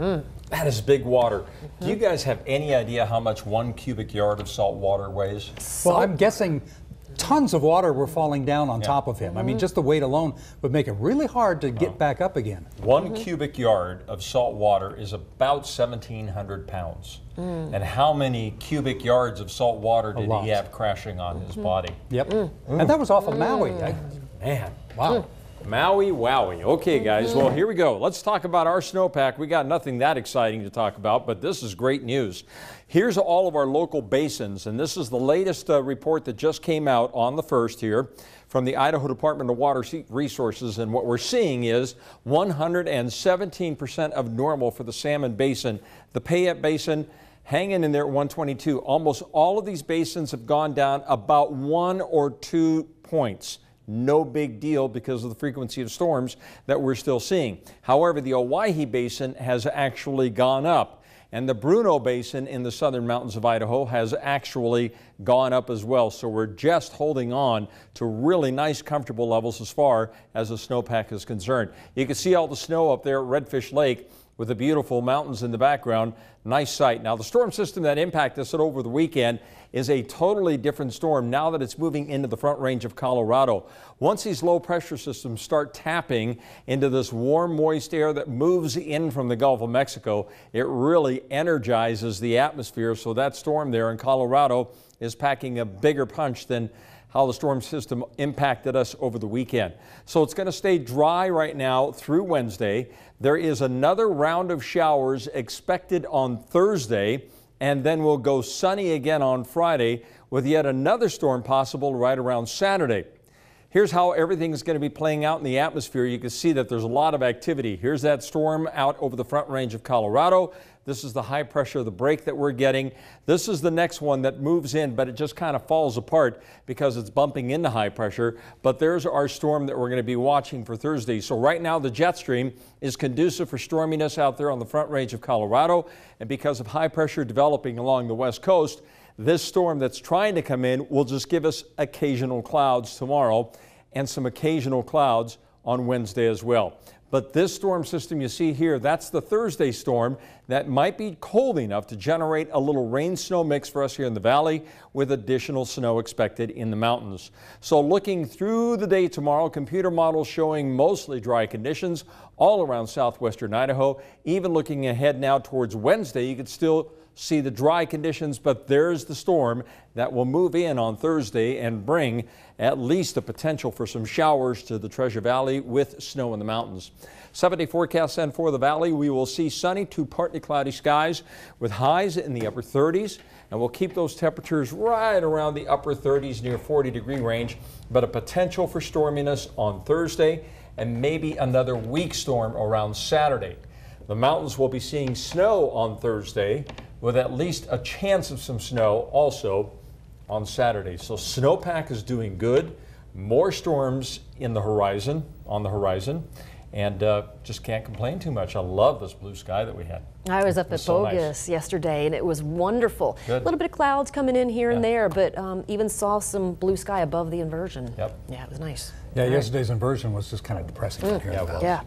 Mm. That is big water. Mm -hmm. Do you guys have any idea how much one cubic yard of salt water weighs? Well, I'm guessing tons of water were falling down on yeah. top of him. Mm -hmm. I mean, mm-hmm. just the weight alone would make it really hard to get oh. back up again. One -hmm. cubic yard of salt water is about 1,700 pounds. Mm. And how many cubic yards of salt water did he have crashing on his mm-hmm. body? Yep. Mm. And that was off of Maui. Mm. I, man, wow. Maui Wowie. Okay, guys, well, mm-hmm. here we go. Let's talk about our snowpack. We got nothing that exciting to talk about, but this is great news. Here's all of our local basins, and this is the latest uh, report that just came out on the first here from the Idaho Department of Water Resources. And what we're seeing is 117% of normal for the Salmon Basin. The Payette Basin hanging in there at 122. Almost all of these basins have gone down about one or two points no big deal because of the frequency of storms that we're still seeing. However, the Owyhee Basin has actually gone up. And the Bruno Basin in the southern mountains of Idaho has actually gone up as well. So we're just holding on to really nice, comfortable levels as far as the snowpack is concerned. You can see all the snow up there at Redfish Lake with the beautiful mountains in the background. Nice sight. Now, the storm system that impacted us over the weekend is a totally different storm now that it's moving into the front range of Colorado. Once these low pressure systems start tapping into this warm, moist air that moves in from the Gulf of Mexico, it really energizes the atmosphere. So that storm there in Colorado is packing a bigger punch than how the storm system impacted us over the weekend. So it's going to stay dry right now through Wednesday. There is another round of showers expected on Thursday, and then we'll go sunny again on Friday with yet another storm possible right around Saturday. Here's how everything's going to be playing out in the atmosphere. You can see that there's a lot of activity. Here's that storm out over the front range of Colorado. This is the high pressure of the break that we're getting. This is the next one that moves in, but it just kind of falls apart because it's bumping into high pressure. But there's our storm that we're going to be watching for Thursday. So right now the jet stream is conducive for storminess out there on the front range of Colorado. And because of high pressure developing along the west coast, this storm that's trying to come in will just give us occasional clouds tomorrow and some occasional clouds on Wednesday as well. But this storm system you see here, that's the Thursday storm that might be cold enough to generate a little rain snow mix for us here in the valley with additional snow expected in the mountains. So looking through the day tomorrow, computer models showing mostly dry conditions all around southwestern Idaho. Even looking ahead now towards Wednesday, you could still see the dry conditions, but there's the storm that will move in on Thursday and bring at least the potential for some showers to the Treasure Valley with snow in the mountains. 7-day forecast then for the valley. We will see sunny to partly cloudy skies with highs in the upper 30s. And we'll keep those temperatures right around the upper 30s near 40 degree range. But a potential for storminess on Thursday and maybe another weak storm around Saturday. The mountains will be seeing snow on Thursday with at least a chance of some snow also on Saturday. So snowpack is doing good. More storms in the horizon, on the horizon and uh, just can't complain too much. I love this blue sky that we had. I was up was at so Bogus nice. yesterday and it was wonderful. Good. A little bit of clouds coming in here yeah. and there, but um, even saw some blue sky above the inversion. Yep. Yeah, it was nice. Yeah, All yesterday's right. inversion was just kind of depressing. Mm. Yeah, yeah.